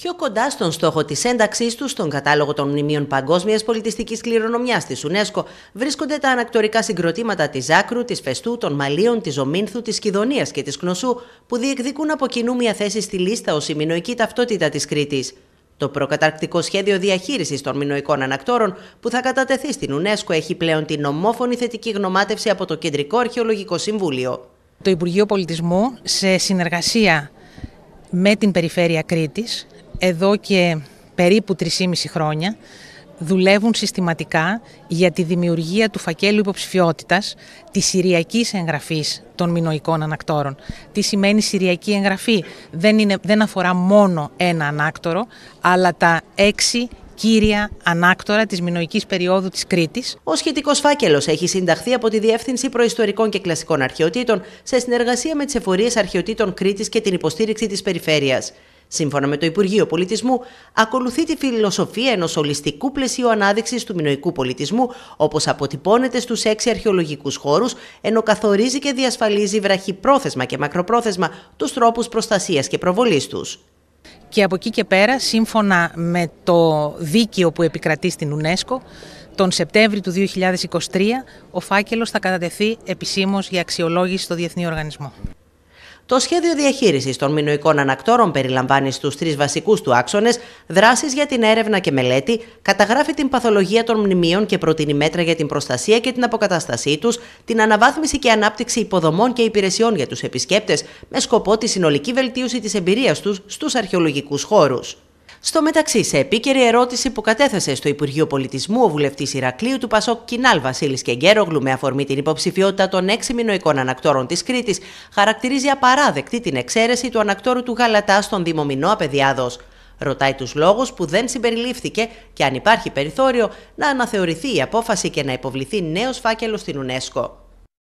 πιο κοντά στον στόχο της ένταξής τους στον κατάλογο των μνημείων παγκόσμιας πολιτιστικής κληρονομιάς της UNESCO βρίσκονται τα ανακτορικά συγκροτήματα της Άκρου, της Φεστού, των Μαλίων, της Ομίνθου, της Κιδωνίας και της Κνωσού που διεκδικούν από κοινού μια θέση στη λίστα ως η μηνοϊκή ταυτότητα της Κρήτης. Το προκαταρκτικό σχέδιο διαχείρισης των μηνοϊκών ανακτόρων που θα κατατεθεί στην UNESCO έχει πλέον την ομόφωνη θετική γνωμάτευση από το Κεντρικό Αρχαιολογικό Συμβούλιο. Το Υπουργείο Πολιτισμού σε συνεργασία με την Περιφέρεια Κρήτης εδώ και περίπου 3,5 χρόνια δουλεύουν συστηματικά για τη δημιουργία του φακέλου υποψηφιότητας της Συριακής εγγραφής των Μινοϊκών ανακτόρων. Τι σημαίνει Συριακή εγγραφή, δεν, είναι, δεν αφορά μόνο ένα ανάκτορο, αλλά τα έξι κύρια ανάκτορα της Μινοϊκής περίοδου της Κρήτης. Ο σχετικός φάκελος έχει συνταχθεί από τη Διεύθυνση Προϊστορικών και Κλασικών Αρχαιοτήτων σε συνεργασία με τις εφορίες αρχαιοτήτων Κρήτης και την υποστήριξη της περιφέρειας σύμφωνα με το Υπουργείο Πολιτισμού, ακολουθεί τη φιλοσοφία ενός ολιστικού πλαισίου ανάδειξης του μινοϊκού πολιτισμού, όπως αποτυπώνεται στους έξι αρχαιολογικούς χώρους, ενώ καθορίζει και διασφαλίζει βραχυπρόθεσμα και μακροπρόθεσμα τους τρόπους προστασίας και προβολής τους. Και από εκεί και πέρα, σύμφωνα με το δίκαιο που επικρατεί στην UNESCO, τον Σεπτέμβρη του 2023 ο φάκελος θα κατατεθεί επισήμως για αξιολόγηση στο Διεθνή Οργανισμό. Το σχέδιο διαχείρισης των μηνοϊκών ανακτόρων περιλαμβάνει στους τρεις βασικούς του άξονες δράσεις για την έρευνα και μελέτη, καταγράφει την παθολογία των μνημείων και προτείνει μέτρα για την προστασία και την αποκατάστασή τους, την αναβάθμιση και ανάπτυξη υποδομών και υπηρεσιών για τους επισκέπτες, με σκοπό τη συνολική βελτίωση της εμπειρίας τους στους αρχαιολογικούς χώρους. Στο μεταξύ, σε επίκαιρη ερώτηση που κατέθεσε στο Υπουργείο Πολιτισμού ο βουλευτής Ηρακλείου του Πασόκ Κινάλ Βασίλης Κεγκέρογλου με αφορμή την υποψηφιότητα των έξι μηνοϊκών ανακτόρων της Κρήτης, χαρακτηρίζει απαράδεκτη την εξαίρεση του ανακτόρου του Γαλατά στον Δήμο Μινό Απεδιάδο. Ρωτάει τους λόγους που δεν συμπεριλήφθηκε και αν υπάρχει περιθώριο να αναθεωρηθεί η απόφαση και να υποβληθεί νέος φάκελος στην UNESCO.